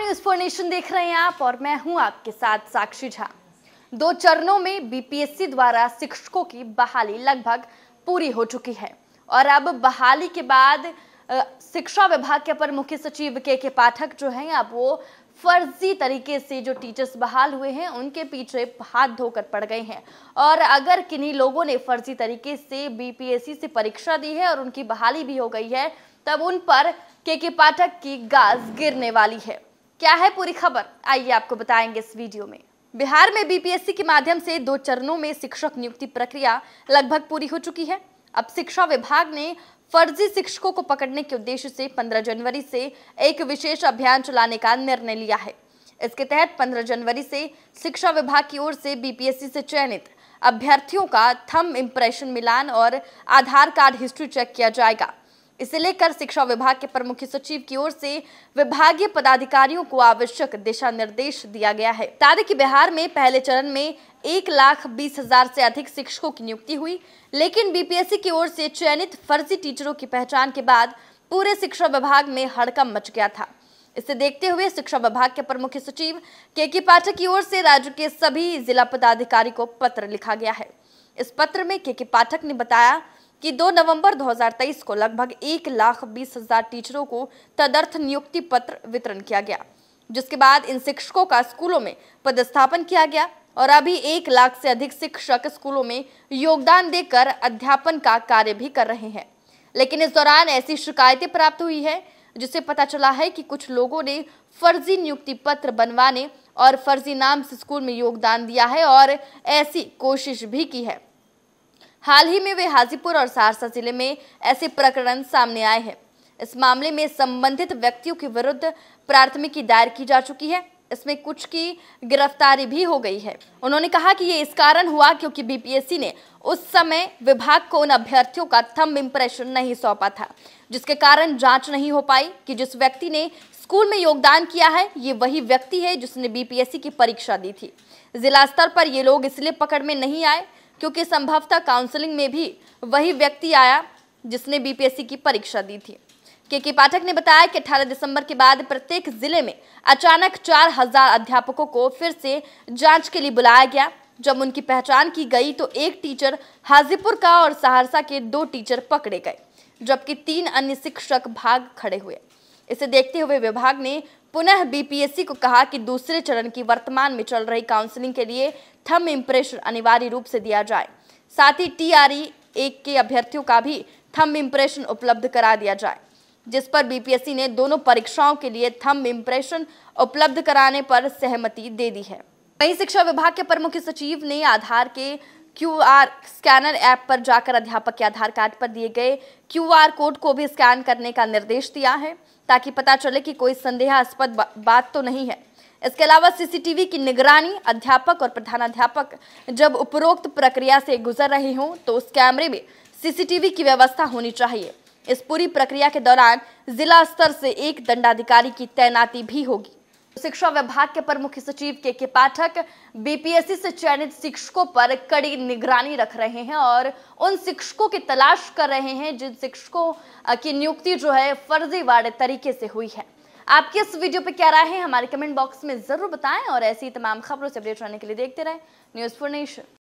news for nation देख रहे हैं आप और मैं हूं आपके साथ साक्षी झा दो चरणों में बीपीएससी द्वारा शिक्षकों की बहाली लगभग पूरी हो चुकी है और अब बहाली के बाद शिक्षा विभाग के अपर मुख्य सचिव के के पाठक जो हैं अब वो फर्जी तरीके से जो टीचर्स बहाल हुए हैं उनके पीछे हाथ धोकर पड़ गए हैं और अगर किन्हीं लोगों ने फर्जी तरीके से बीपीएससी से परीक्षा दी है और उनकी बहाली भी हो गई है तब उन पर के के पाठक की गाज गिरने वाली है क्या है पूरी खबर आइए आपको बताएंगे इस वीडियो में बिहार में बीपीएससी के माध्यम से दो चरणों में शिक्षक नियुक्ति प्रक्रिया लगभग पूरी हो चुकी है अब शिक्षा विभाग ने फर्जी शिक्षकों को पकड़ने के उद्देश्य से 15 जनवरी से एक विशेष अभियान चलाने का निर्णय लिया है इसके तहत 15 जनवरी से शिक्षा विभाग की ओर से बीपीएससी से चयनित अभ्यर्थियों का थम इम्प्रेशन मिलान और आधार कार्ड हिस्ट्री चेक किया जाएगा इसे लेकर शिक्षा विभाग के प्रमुख सचिव की ओर से विभागीय पदाधिकारियों को आवश्यक दिशा निर्देश दिया गया है बता दें कि बिहार में पहले चरण में एक लाख बीस हजार से अधिक शिक्षकों की नियुक्ति हुई लेकिन बीपीएससी की ओर से चयनित फर्जी टीचरों की पहचान के बाद पूरे शिक्षा विभाग में हड़कम मच गया था इसे देखते हुए शिक्षा विभाग के प्रमुख सचिव के के पाठक की ओर से राज्य के सभी जिला पदाधिकारी को पत्र लिखा गया है इस पत्र में के के पाठक ने बताया कि 2 नवंबर 2023 को लगभग एक लाख बीस हजार टीचरों को तदर्थ नियुक्ति पत्र वितरण किया गया जिसके बाद इन शिक्षकों का स्कूलों में पदस्थापन किया गया और अभी एक लाख से अधिक शिक्षक स्कूलों में योगदान देकर अध्यापन का कार्य भी कर रहे हैं लेकिन इस दौरान ऐसी शिकायतें प्राप्त हुई है जिससे पता चला है कि कुछ लोगों ने फर्जी नियुक्ति पत्र बनवाने और फर्जी नाम से स्कूल में योगदान दिया है और ऐसी कोशिश भी की है हाल ही में वे हाजीपुर और सहरसा जिले में ऐसे प्रकरण सामने आए हैं इस मामले में संबंधित व्यक्तियों के विरुद्ध प्राथमिकी दायर की जा चुकी है इसमें कुछ की गिरफ्तारी भी हो गई है उन्होंने कहा कि ये इस कारण हुआ क्योंकि बीपीएससी ने उस समय विभाग को उन अभ्यर्थियों का थम इम्प्रेशन नहीं सौंपा था जिसके कारण जांच नहीं हो पाई कि जिस व्यक्ति ने स्कूल में योगदान किया है ये वही व्यक्ति है जिसने बीपीएससी की परीक्षा दी थी जिला स्तर पर ये लोग इसलिए पकड़ में नहीं आए क्योंकि संभवतः काउंसलिंग में भी वही व्यक्ति आया जिसने बीपीएससी की परीक्षा दी थी के के पाठक ने बताया कि 18 दिसंबर के बाद प्रत्येक जिले में अचानक 4000 अध्यापकों को फिर से जांच के लिए बुलाया गया जब उनकी पहचान की गई तो एक टीचर हाजीपुर का और सहरसा के दो टीचर पकड़े गए जबकि तीन अन्य शिक्षक भाग खड़े हुए इसे देखते हुए विभाग ने पुनः बीपीएससी को कहा कि दूसरे चरण की वर्तमान में चल रही काउंसलिंग के लिए थम इम्प्रेशन अनिवार्य रूप से दिया जाए साथ ही टीआरई e एक के अभ्यर्थियों का भी थम इम्प्रेशन उपलब्ध करा दिया जाए जिस पर बीपीएससी ने दोनों परीक्षाओं के लिए थम इम्प्रेशन उपलब्ध कराने पर सहमति दे दी है वही शिक्षा विभाग के प्रमुख सचिव ने आधार के क्यूआर स्कैनर ऐप पर जाकर अध्यापक के आधार कार्ड पर दिए गए क्यूआर कोड को भी स्कैन करने का निर्देश दिया है ताकि पता चले कि कोई संदेहास्पद बा, बात तो नहीं है इसके अलावा सीसीटीवी की निगरानी अध्यापक और प्रधानाध्यापक जब उपरोक्त प्रक्रिया से गुजर रहे हों तो उस कैमरे में सीसीटीवी की व्यवस्था होनी चाहिए इस पूरी प्रक्रिया के दौरान जिला स्तर से एक दंडाधिकारी की तैनाती भी होगी शिक्षा विभाग के प्रमुख सचिव के के पाठक बीपीएससी से चयनित शिक्षकों पर कड़ी निगरानी रख रहे हैं और उन शिक्षकों की तलाश कर रहे हैं जिन शिक्षकों की नियुक्ति जो है फर्जीवाड़े तरीके से हुई है आपकी इस वीडियो पर क्या राय है हमारे कमेंट बॉक्स में जरूर बताएं और ऐसी तमाम खबरों से अपडेट रहने के लिए देखते रहे न्यूज फॉर नेशन